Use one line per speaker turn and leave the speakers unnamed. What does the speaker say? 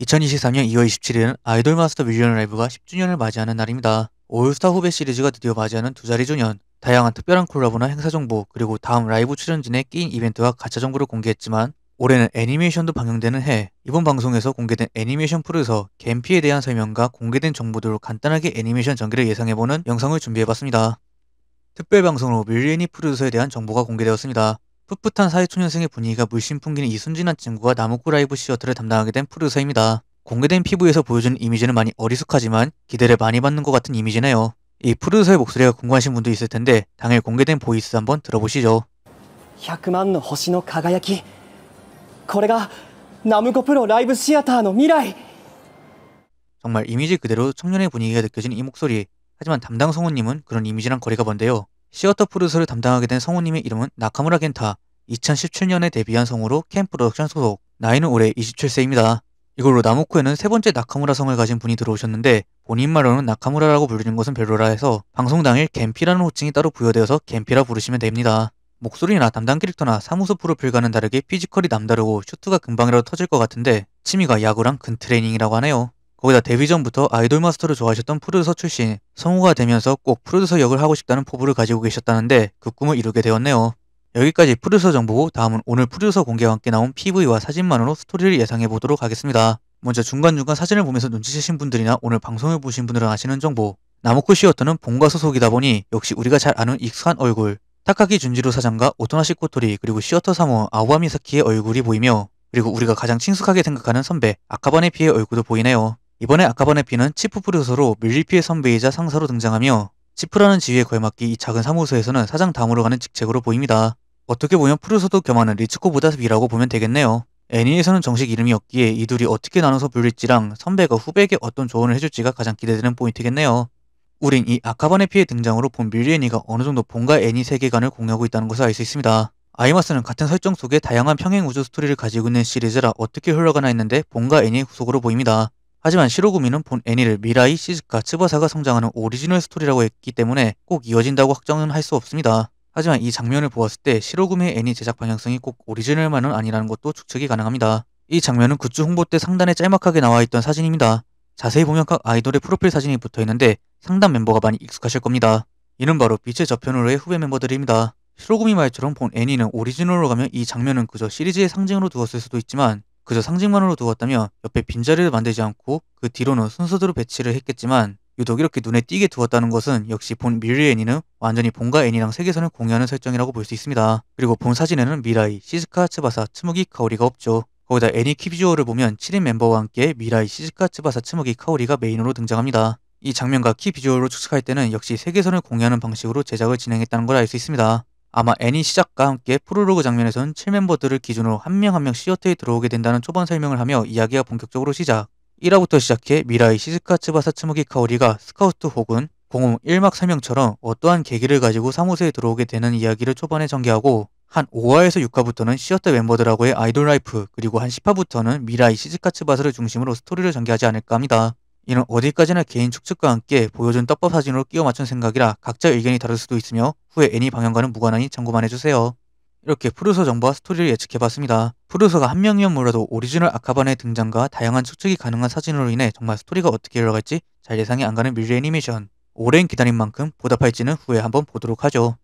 2023년 2월 27일은 아이돌 마스터 뮤지션 라이브가 10주년을 맞이하는 날입니다. 올스타 후배 시리즈가 드디어 맞이하는 두 자리 주년, 다양한 특별한 콜라보나 행사 정보, 그리고 다음 라이브 출연진의 게임 이벤트와 가짜 정보를 공개했지만 올해는 애니메이션도 방영되는 해, 이번 방송에서 공개된 애니메이션 프로에서 갬피에 대한 설명과 공개된 정보들로 간단하게 애니메이션 전개를 예상해보는 영상을 준비해봤습니다. 특별 방송으로 뮬리니 프로듀서에 대한 정보가 공개되었습니다. 풋풋한 사회초년생의 분위기가 물씬 풍기는 이 순진한 친구가 나무꾸 라이브 시어트를 담당하게 된프루듀입니다 공개된 피부에서 보여준 이미지는 많이 어리숙하지만 기대를 많이 받는 것 같은 이미지네요. 이프루듀의 목소리가 궁금하신 분도 있을 텐데 당일 공개된 보이스 한번 들어보시죠. 100만 星の輝きこれが 나무코 프로 라이브 시아타의 미래 정말 이미지 그대로 청년의 분위기가 느껴진 이 목소리 하지만 담당 성우님은 그런 이미지랑 거리가 먼데요. 시어터프루스를 담당하게 된 성우님의 이름은 나카무라 겐타. 2017년에 데뷔한 성우로 캠 프로덕션 소속. 나이는 올해 27세입니다. 이걸로 나무코에는 세 번째 나카무라 성을 가진 분이 들어오셨는데 본인 말로는 나카무라라고 부르는 것은 별로라 해서 방송 당일 겐피라는 호칭이 따로 부여되어서 겐피라 부르시면 됩니다. 목소리나 담당 캐릭터나 사무소 프로필과는 다르게 피지컬이 남다르고 슈트가 금방이라도 터질 것 같은데 취미가 야구랑 근 트레이닝이라고 하네요. 거기다 데뷔 전부터 아이돌 마스터를 좋아하셨던 프로듀서 출신, 성우가 되면서 꼭 프로듀서 역을 하고 싶다는 포부를 가지고 계셨다는데 그 꿈을 이루게 되었네요. 여기까지 프로듀서 정보고 다음은 오늘 프로듀서 공개와 함께 나온 PV와 사진만으로 스토리를 예상해 보도록 하겠습니다. 먼저 중간중간 사진을 보면서 눈치채신 분들이나 오늘 방송을 보신 분들은 아시는 정보 나무코 시어터는 본가 소속이다 보니 역시 우리가 잘 아는 익숙한 얼굴 타카키 준지로 사장과 오토나시 코토리 그리고 시어터 사모 아우아미사키의 얼굴이 보이며 그리고 우리가 가장 친숙하게 생각하는 선배 아카바네피의 얼굴도 보이네요. 이번에 아카바네피는 치프 프로듀서로 밀리피의 선배이자 상사로 등장하며 치프라는 지위에 걸맞기 이 작은 사무소에서는 사장 다음으로 가는 직책으로 보입니다. 어떻게 보면 프로듀서도 겸하는 리츠코보다 비라고 보면 되겠네요. 애니에서는 정식 이름이었기에 이 둘이 어떻게 나눠서 불릴지랑 선배가 후배에게 어떤 조언을 해줄지가 가장 기대되는 포인트겠네요. 우린 이아카바네 피의 등장으로 본 밀리애니가 어느정도 본가 애니 세계관을 공유하고 있다는 것을 알 수 있습니다. 아이마스는 같은 설정 속에 다양한 평행 우주 스토리를 가지고 있는 시리즈라 어떻게 흘러가나 했는데 본가 애니 의 후속으로 보입니다. 하지만 시로구미는 본 애니를 미라이, 시즈카, 츠바사가 성장하는 오리지널 스토리라고 했기 때문에 꼭 이어진다고 확정은 할 수 없습니다. 하지만 이 장면을 보았을 때 시로구미의 애니 제작 방향성이 꼭 오리지널만은 아니라는 것도 추측이 가능합니다. 이 장면은 굿즈 홍보 때 상단에 짤막하게 나와있던 사진입니다. 자세히 보면 각 아이돌의 프로필 사진이 붙어있는데 상단 멤버가 많이 익숙하실 겁니다. 이는 바로 빛의 저편으로의 후배 멤버들입니다. 시로구미 말처럼 본 애니는 오리지널로 가면 이 장면은 그저 시리즈의 상징으로 두었을 수도 있지만 그저 상징만으로 두었다면 옆에 빈자리를 만들지 않고 그 뒤로는 순서대로 배치를 했겠지만 유독 이렇게 눈에 띄게 두었다는 것은 역시 본 뮤리 애니는 완전히 본과 애니랑 세계선을 공유하는 설정이라고 볼 수 있습니다. 그리고 본 사진에는 미라이, 시즈카, 츠바사, 츠무기, 카오리가 없죠. 거기다 애니 키비주얼을 보면 7인 멤버와 함께 미라이, 시즈카, 츠바사, 츠무기, 카오리가 메인으로 등장합니다. 이 장면과 키 비주얼로 추측할 때는 역시 세계선을 공유하는 방식으로 제작을 진행했다는 걸 알 수 있습니다. 아마 애니 시작과 함께 프로로그 장면에선 7멤버들을 기준으로 한 명 한 명 시어트에 들어오게 된다는 초반 설명을 하며 이야기가 본격적으로 시작 1화부터 시작해 미라이 시즈카 츠바사 츠무기 카오리가 스카우트 혹은 공홈 1막 설명처럼 어떠한 계기를 가지고 사무소에 들어오게 되는 이야기를 초반에 전개하고 한 5화에서 6화부터는 시어트 멤버들하고의 아이돌 라이프 그리고 한 10화부터는 미라이 시즈카츠 바사를 중심으로 스토리를 전개하지 않을까 합니다. 이는 어디까지나 개인 축측과 함께 보여준 떡밥 사진으로 끼워 맞춘 생각이라 각자 의견이 다를 수도 있으며 후에 애니 방영과는 무관하니 참고만 해주세요. 이렇게 푸르소 정보와 스토리를 예측해봤습니다. 푸르소가 한 명이면 몰라도 오리지널 아카반의 등장과 다양한 추측이 가능한 사진으로 인해 정말 스토리가 어떻게 흘러갈지 잘 예상이 안 가는 밀리 애니메이션. 오랜 기다림 만큼 보답할지는 후에 한번 보도록 하죠.